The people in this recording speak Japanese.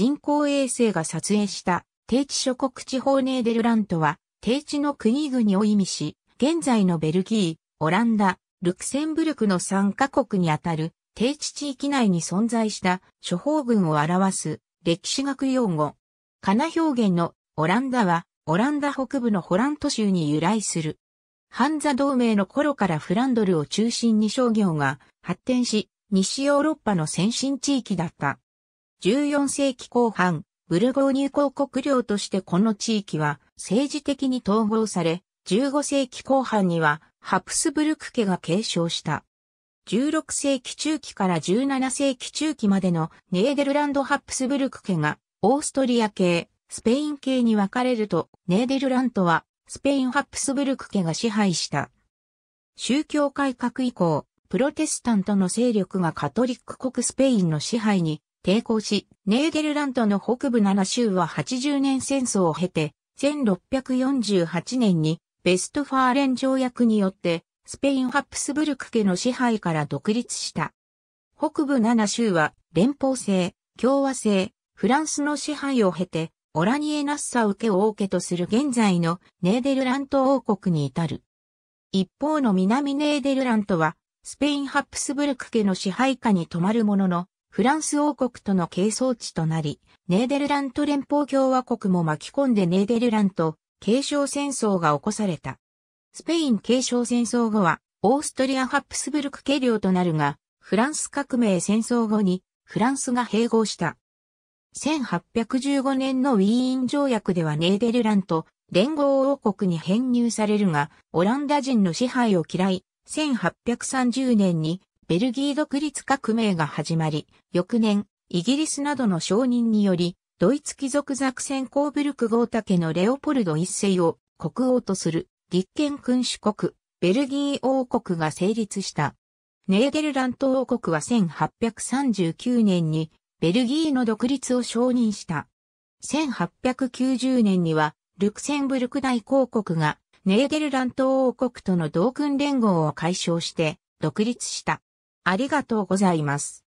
人工衛星が撮影した低地諸国地方ネーデルラントは低地の国々を意味し、現在のベルギー、オランダ、ルクセンブルクの3カ国にあたる低地地域内に存在した諸方群を表す歴史学用語。カナ表現のオランダはオランダ北部のホラント州に由来する。ハンザ同盟の頃からフランドルを中心に商業が発展し、西ヨーロッパの先進地域だった。14世紀後半、ブルゴーニュ公国領としてこの地域は政治的に統合され、15世紀後半にはハプスブルク家が継承した。16世紀中期から17世紀中期までのネーデルランド・ハプスブルク家がオーストリア系、スペイン系に分かれると、ネーデルラントはスペイン・ハプスブルク家が支配した。宗教改革以降、プロテスタントの勢力がカトリック国スペインの支配に抵抗し、ネーデルラントの北部7州は80年戦争を経て、1648年にベストファーレン条約によって、スペインハプスブルク家の支配から独立した。北部7州は連邦制、共和制、フランスの支配を経て、オラニエナッサ受けを王家とする現在のネーデルラント王国に至る。一方の南ネーデルラントは、スペインハプスブルク家の支配下に止まるものの、フランス王国との係争地となり、ネーデルラント連邦共和国も巻き込んでネーデルラント、継承戦争が起こされた。スペイン継承戦争後は、オーストリア・ハプスブルク家領となるが、フランス革命戦争後に、フランスが併合した。1815年のウィーン条約ではネーデルラント、連合王国に編入されるが、オランダ人の支配を嫌い、1830年にベルギー独立革命が始まり、翌年、イギリスなどの承認により、ドイツ貴族ザクセンコーブルク豪竹のレオポルド一世を国王とする立憲君主国、ベルギー王国が成立した。ネーデルラント王国は1839年にベルギーの独立を承認した。1890年にはルクセンブルク大公国がネーデルラント王国との同訓連合を解消して独立した。ありがとうございます。